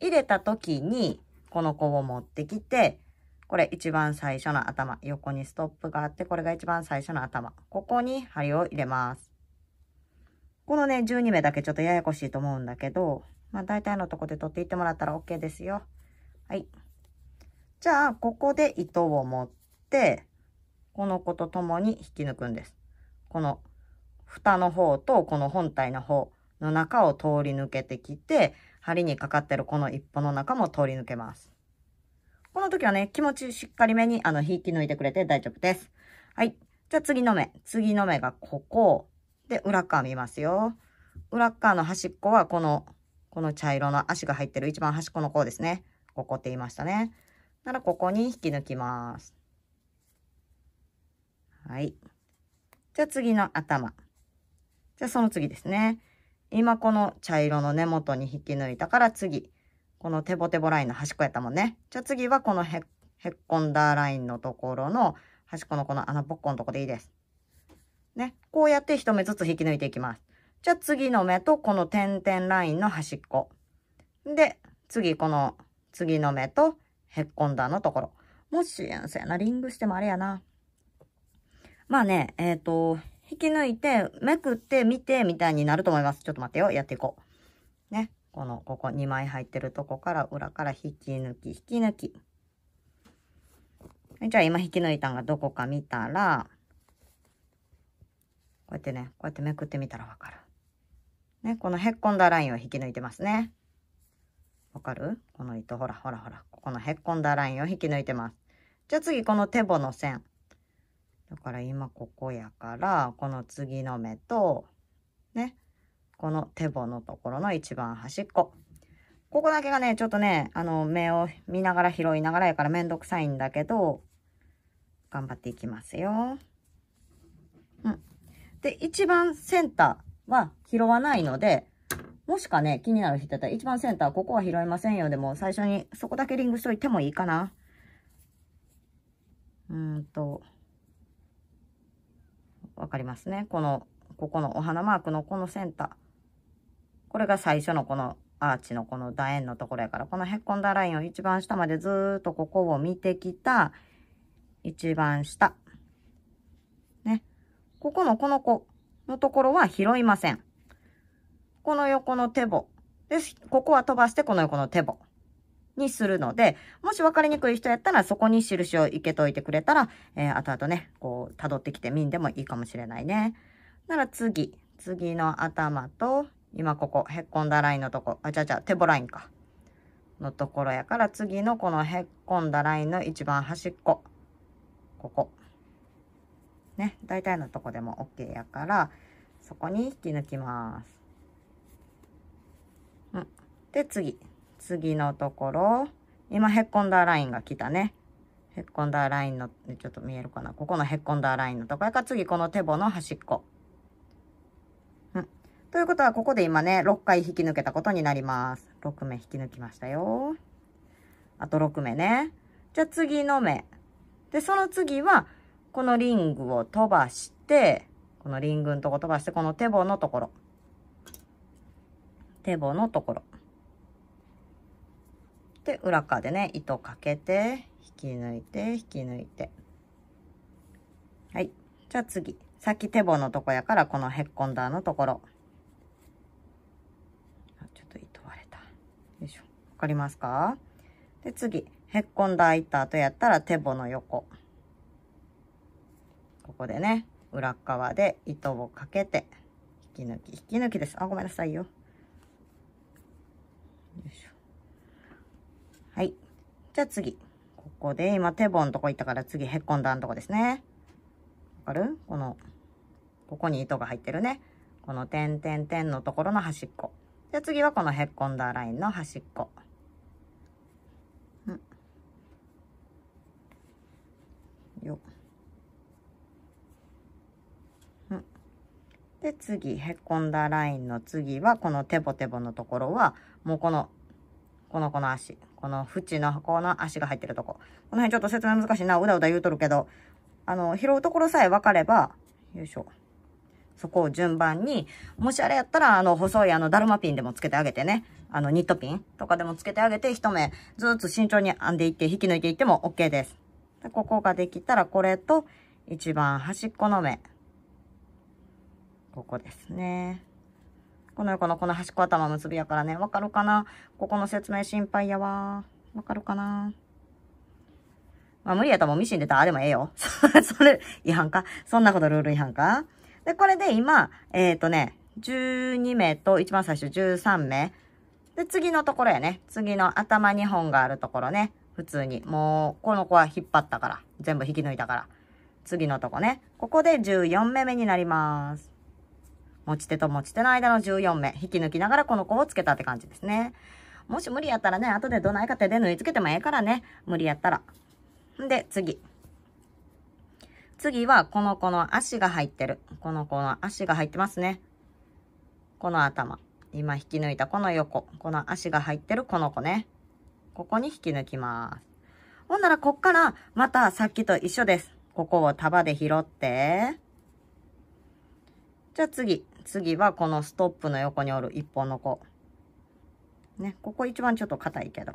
Speaker 1: 入れた時に、この子を持ってきて、これ一番最初の頭。横にストップがあって、これが一番最初の頭。ここに針を入れます。このね、12目だけちょっとややこしいと思うんだけど、まあ大体のとこで取っていってもらったら OK ですよ。はい。じゃあ、ここで糸を持って、この子と共に引き抜くんです。この蓋の方とこの本体の方の中を通り抜けてきて、針にかかってるこの一歩の中も通り抜けます。この時はね、気持ちしっかりめにあの引き抜いてくれて大丈夫です。はい。じゃあ次の目。次の目がここ。で、裏側見ますよ。裏側の端っこはこの、この茶色の足が入ってる一番端っこの子ですね。ここって言いましたね。ならここに引き抜きます。はい。じゃあ次の頭。じゃあその次ですね。今この茶色の根元に引き抜いたから次。このテボテボラインの端っこやったもんね。じゃあ次はこのへへっこんだラインのところの端っこのこの穴ぼっこのとこでいいです。ね。こうやって一目ずつ引き抜いていきます。じゃあ次の目とこの点々ラインの端っこ。で、次この次の目とへっこんだのところ。もしやんせやな、リングしてもあれやな。まあね、えっ、ー、と、引き抜いて、めくって見てみたいになると思います。ちょっと待ってよ。やっていこう。ね。この、ここ2枚入ってるとこから裏から引き抜き、引き抜き。じゃあ今引き抜いたんがどこか見たら、こうやってね、こうやってめくってみたらわかる。ね、このへっこんだラインを引き抜いてますね。わかるこの糸、ほらほらほら、ここのへっこんだラインを引き抜いてます。じゃあ次、この手棒の線。だから今ここやからこの次の目とねこの手棒のところの一番端っこここだけがねちょっとねあの目を見ながら拾いながらやからめんどくさいんだけど頑張っていきますよ。うん。で、一番センターは拾わないので、もしかね、気になる人だったら、一番センター、ここは拾いませんよ。でも、最初にそこだけリングしといてもいいかな。うんと、わかりますね。この、ここのお花マークのこのセンター。これが最初のこのアーチのこの楕円のところやから、このへっこんだラインを一番下までずっとここを見てきた、一番下。ね。ここのこの子のところは拾いません。この横の手棒。です。ここは飛ばして、この横の手棒。にするので、もし分かりにくい人やったら、そこに印をいけといてくれたら、えー、後々ね、こう、辿ってきて見んでもいいかもしれないね。なら次、次の頭と、今ここ、へっこんだラインのとこ、あ、じゃじゃ、手ボラインか。のところやから、次のこのへっこんだラインの一番端っこ。ここ。ね、大体のとこでも OK やから、そこに引き抜きます。うん。で、次。次のところ、今へっこんだラインが来たね。へっこんだラインの、ちょっと見えるかな。ここのへっこんだラインのところから次この手棒の端っこ。うん。ということは、ここで今ね、6回引き抜けたことになります。6目引き抜きましたよ。あと6目ね。じゃあ次の目。で、その次は、このリングを飛ばして、このリングのとこ飛ばして、この手棒のところ。手棒のところ。で、裏側でね、糸かけて、引き抜いて、引き抜いて。はい。じゃあ次。さっき手棒のとこやから、このへっこんだのところ。ちょっと糸割れた。よいしょ。わかりますかで、次。へっこんだ糸とやったら手棒の横。ここでね、裏側で糸をかけて、引き抜き、引き抜きです。あ、ごめんなさいよ。よいしょ。はい。じゃあ次。ここで、今手棒のとこ行ったから次へっこんだんとこですね。わかるこの、ここに糸が入ってるね。この点点点のところの端っこ。じゃあ次はこのへっこんだラインの端っこ。よで、次、へっこんだラインの次は、このテボテボのところは、もうこの、このこの足。この縁の箱の足が入ってるとこ。この辺ちょっと説明難しいな。うだうだ言うとるけど、あの、拾うところさえ分かれば、よいしょ。そこを順番に、もしあれやったら、あの、細いあの、だるまピンでもつけてあげてね。あの、ニットピンとかでもつけてあげて、一目ずつ慎重に編んでいって、引き抜いていっても OK です。でここができたら、これと、一番端っこの目。ここですね。この横のこの端っこ頭結びやからね。わかるかなここの説明心配やわ。わかるかなまあ無理やったもうミシン出たらあれもええよ。(laughs) それ、違反かそんなことルール違反かで、これで今、えっ、ー、とね、12名と一番最初13名。で、次のところやね。次の頭2本があるところね。普通に。もう、この子は引っ張ったから。全部引き抜いたから。次のとこね。ここで14目目になります。持ち手と持ち手の間の14目、引き抜きながらこの子をつけたって感じですね。もし無理やったらね、後でどないか手で縫い付けてもええからね。無理やったら。んで、次。次は、この子の足が入ってる。この子の足が入ってますね。この頭。今引き抜いたこの横。この足が入ってるこの子ね。ここに引き抜きます。ほんなら、こっから、またさっきと一緒です。ここを束で拾って。じゃあ次。次はこのストップの横におる1本の子。ね、ここ一番ちょっと硬いけど、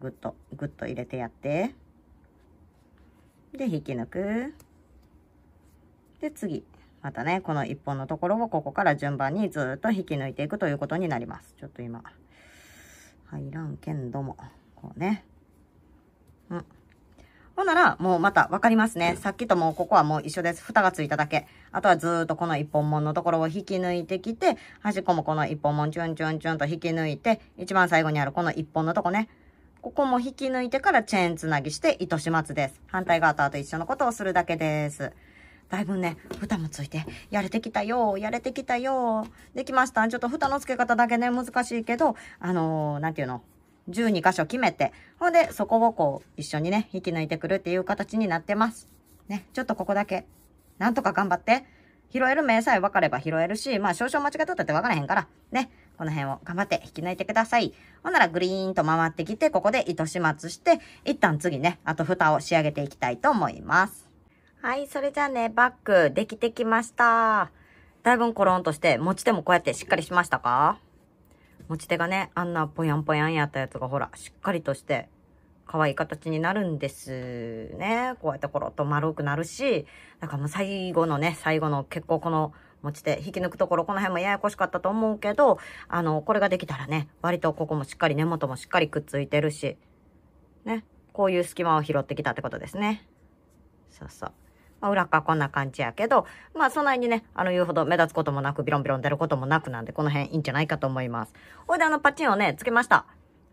Speaker 1: ぐっと、ぐっと入れてやって。で、引き抜く。で、次。またね、この1本のところをここから順番にずっと引き抜いていくということになります。ちょっと今、入らんけんども。こうね。うん。ほんなら、もうまた分かりますね。さっきともうここはもう一緒です。蓋がついただけ。あとはずっとこの一本物のところを引き抜いてきて、端っこもこの一本紋チュンチュンチュンと引き抜いて、一番最後にあるこの一本のとこね。ここも引き抜いてからチェーンつなぎして糸始末です。反対側とあと一緒のことをするだけです。だいぶね、蓋もついて、やれてきたよやれてきたよできました。ちょっと蓋の付け方だけね、難しいけど、あのー、なんていうの12箇所決めて、ほんで、そこをこう、一緒にね、引き抜いてくるっていう形になってます。ね、ちょっとここだけ、なんとか頑張って。拾える目さえ分かれば拾えるし、まあ少々間違ったって分からへんから、ね、この辺を頑張って引き抜いてください。ほんならグリーンと回ってきて、ここで糸始末して、一旦次ね、あと蓋を仕上げていきたいと思います。はい、それじゃあね、バッグできてきました。だいぶコロンとして、持ち手もこうやってしっかりしましたか持ち手がね、あんなぽやんぽやんやったやつがほら、しっかりとして、可愛い形になるんですね。こうやってコロッと丸くなるし、なんかもう最後のね、最後の結構この持ち手、引き抜くところ、この辺もややこしかったと思うけど、あの、これができたらね、割とここもしっかり根元もしっかりくっついてるし、ね、こういう隙間を拾ってきたってことですね。そうそう。まあ、裏っかこんな感じやけど、まあ、そないにね、あの、言うほど目立つこともなく、ビロンビロン出ることもなくなんで、この辺いいんじゃないかと思います。ほいで、あの、パッチンをね、つけました。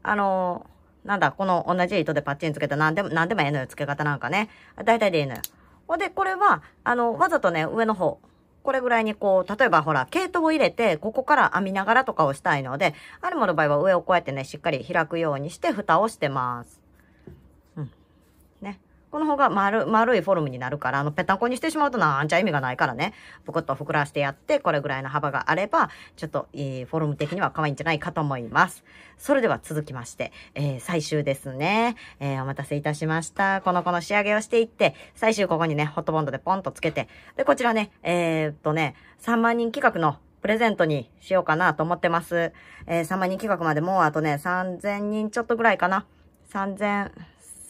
Speaker 1: あのー、なんだ、この同じ糸でパッチンつけたなんでも、なんでもええのよ、つけ方なんかね。大体でいいのよ。ほんで、これは、あの、わざとね、上の方、これぐらいにこう、例えばほら、毛糸を入れて、ここから編みながらとかをしたいので、あるもの場合は上をこうやってね、しっかり開くようにして、蓋をしてます。この方が丸、丸いフォルムになるから、あの、ぺたんこにしてしまうとなんちゃ意味がないからね、ぷくっと膨らしてやって、これぐらいの幅があれば、ちょっと、いいフォルム的には可愛いんじゃないかと思います。それでは続きまして、えー、最終ですね。えー、お待たせいたしました。この子の仕上げをしていって、最終ここにね、ホットボンドでポンとつけて、で、こちらね、えー、っとね、3万人企画のプレゼントにしようかなと思ってます。えー、3万人企画までもうあとね、3000人ちょっとぐらいかな。3000、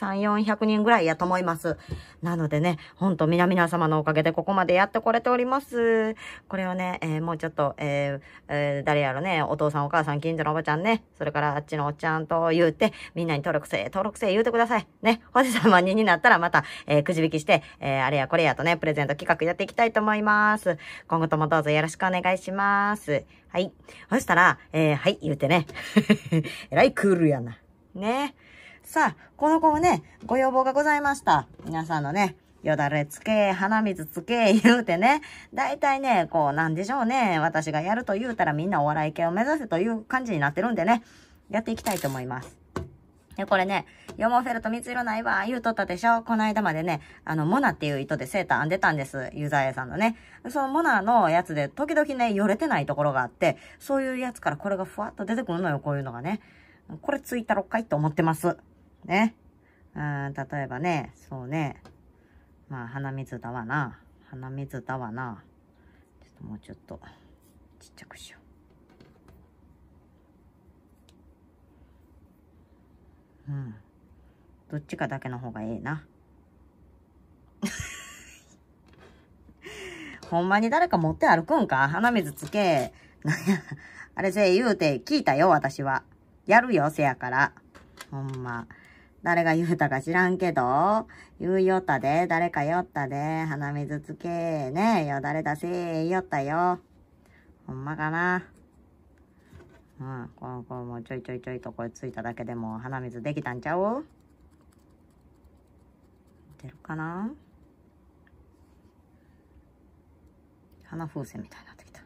Speaker 1: 3、400人ぐらいやと思います。なのでね、ほんと皆々様のおかげでここまでやってこれております。これをね、えー、もうちょっと、えー、えー、誰やろね、お父さんお母さん近所のおばちゃんね、それからあっちのおっちゃんと言うて、みんなに登録せ、登録せ言うてください。ね、星様にになったらまた、えー、くじ引きして、えー、あれやこれやとね、プレゼント企画やっていきたいと思います。今後ともどうぞよろしくお願いします。はい。そしたら、えー、はい、言うてね。(laughs) えらいクールやな。ね。さあ、この子もね、ご要望がございました。皆さんのね、よだれつけ、鼻水つけ、(laughs) 言うてね。大体ね、こう、なんでしょうね。私がやると言うたらみんなお笑い系を目指せという感じになってるんでね。やっていきたいと思います。で、これね、ヨモフェルト蜜色ないわ、言うとったでしょこの間までね、あの、モナっていう糸でセーター編んでたんです。ユザエさんのね。そのモナのやつで、時々ね、よれてないところがあって、そういうやつからこれがふわっと出てくるのよ、こういうのがね。これついたろっかいと思ってます。ね。うん、例えばね、そうね。まあ、鼻水だわな。鼻水だわな。ちょっともうちょっと、ちっちゃくしよう。うん。どっちかだけの方がええな。(laughs) ほんまに誰か持って歩くんか鼻水つけ。(laughs) あれせえ言うて聞いたよ、私は。やるよ、せやから。ほんま。誰が言うたか知らんけど、言うよったで、誰かよったで、鼻水つけーねえよ、誰だせーよったよ。ほんまかな。うん、この子もちょいちょいちょいとこれついただけでも鼻水できたんちゃう出るかな鼻風船みたいになってきた。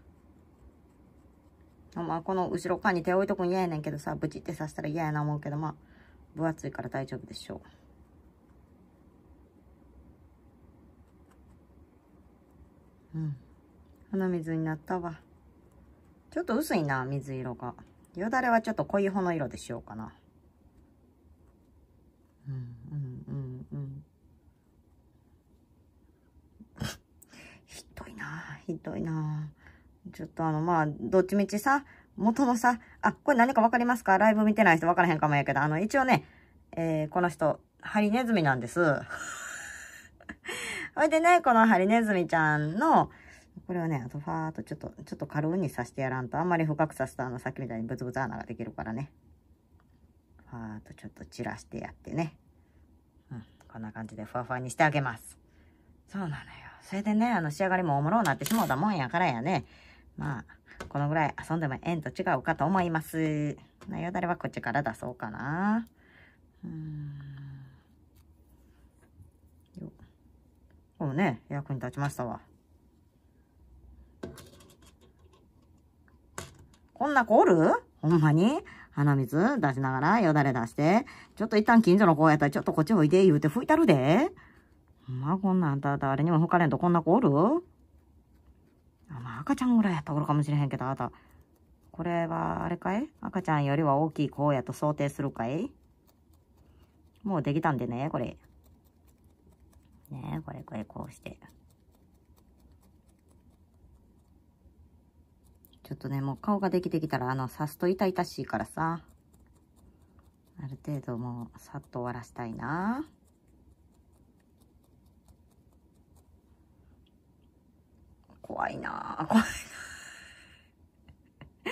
Speaker 1: まあ、この後ろ側に手置いとくん嫌やねんけどさ、ブチって刺したら嫌やな思うけど、まあ、分厚いから大丈夫でしょう。うん。鼻水になったわ。ちょっと薄いな、水色が。よだれはちょっと濃い方の色でしようかな。うん、うん、うん、うん。(laughs) ひどいな、ひどいな。ちょっとあの、まあ、どっちみちさ、元のさ、あ、これ何かわかりますかライブ見てない人わからへんかもやけど、あの、一応ね、えー、この人、ハリネズミなんです。(laughs) ほいでね、このハリネズミちゃんの、これはね、あとファーっとちょっと、ちょっと軽うに刺してやらんと、あんまり深く刺すとあの、さっきみたいにブツブツ穴ができるからね。ファーっとちょっと散らしてやってね。うん、こんな感じでふわふわにしてあげます。そうなのよ。それでね、あの、仕上がりもおもろうなってしもうたもんやからやね。まあ、このぐらい遊んでもえと違うかと思います。なよだれはこっちから出そうかな。うん。よそうね、役に立ちましたわ。こんな子おるほんまに鼻水出しながらよだれ出して、ちょっと一旦近所の子やったらちょっとこっちおいで言うて拭いたるで。まあこんなんあんた誰にも吹かれんとこんな子おるまあ赤ちゃんぐらいやった頃かもしれへんけど、あなた、これはあれかい赤ちゃんよりは大きい子やと想定するかいもうできたんでね、これ。ねこれ、これ、こうして。ちょっとね、もう顔ができてきたら、あの、刺すと痛々しいからさ。ある程度もう、さっと終わらしたいな。怖いな怖いな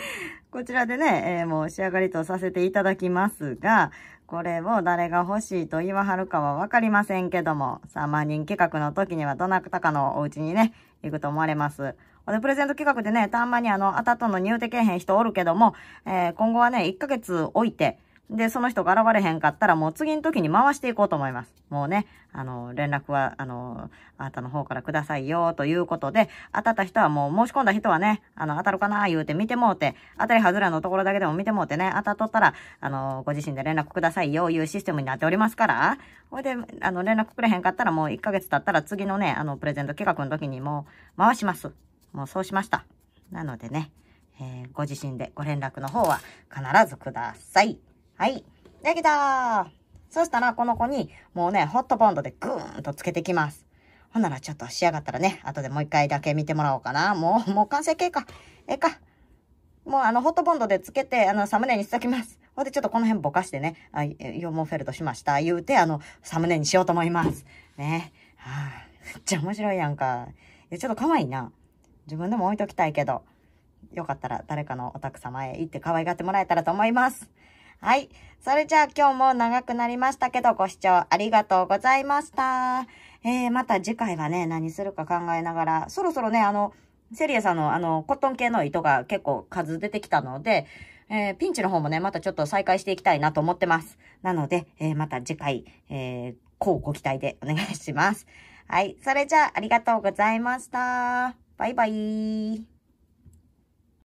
Speaker 1: こちらでね、えー、もう仕上がりとさせていただきますが、これを誰が欲しいと言わはるかはわかりませんけども、3万人企画の時にはどなたかのお家にね、行くと思われます。で、プレゼント企画でね、たんまにあの、あたとの入手けへん人おるけども、えー、今後はね、1ヶ月置いて、で、その人が現れへんかったら、もう次の時に回していこうと思います。もうね、あの、連絡は、あの、あなたの方からくださいよ、ということで、当たった人はもう申し込んだ人はね、あの、当たるかな、言うて見てもうて、当たり外れのところだけでも見てもうてね、当たっとったら、あの、ご自身で連絡くださいよ、いうシステムになっておりますから、ほいで、あの、連絡くれへんかったら、もう1ヶ月経ったら次のね、あの、プレゼント企画の時にもう回します。もうそうしました。なのでね、えー、ご自身でご連絡の方は必ずください。はい。できたそしたら、この子に、もうね、ホットボンドでグーンとつけてきます。ほんなら、ちょっと仕上がったらね、後でもう一回だけ見てもらおうかな。もう、もう完成形か。ええか。もう、あの、ホットボンドでつけて、あの、サムネにしときます。ほんで、ちょっとこの辺ぼかしてね、あ、羊毛フェルトしました。言うて、あの、サムネにしようと思います。ね。はあ、めっちゃ面白いやんか。や、ちょっと可愛いな。自分でも置いときたいけど。よかったら誰かのお宅様へ行って可愛がってもらえたらと思います。はい。それじゃあ今日も長くなりましたけど、ご視聴ありがとうございました。えー、また次回はね、何するか考えながら、そろそろね、あの、セリアさんのあの、コットン系の糸が結構数出てきたので、えー、ピンチの方もね、またちょっと再開していきたいなと思ってます。なので、えー、また次回、えー、こうご期待でお願いします。はい。それじゃあ、ありがとうございました。バイバイ。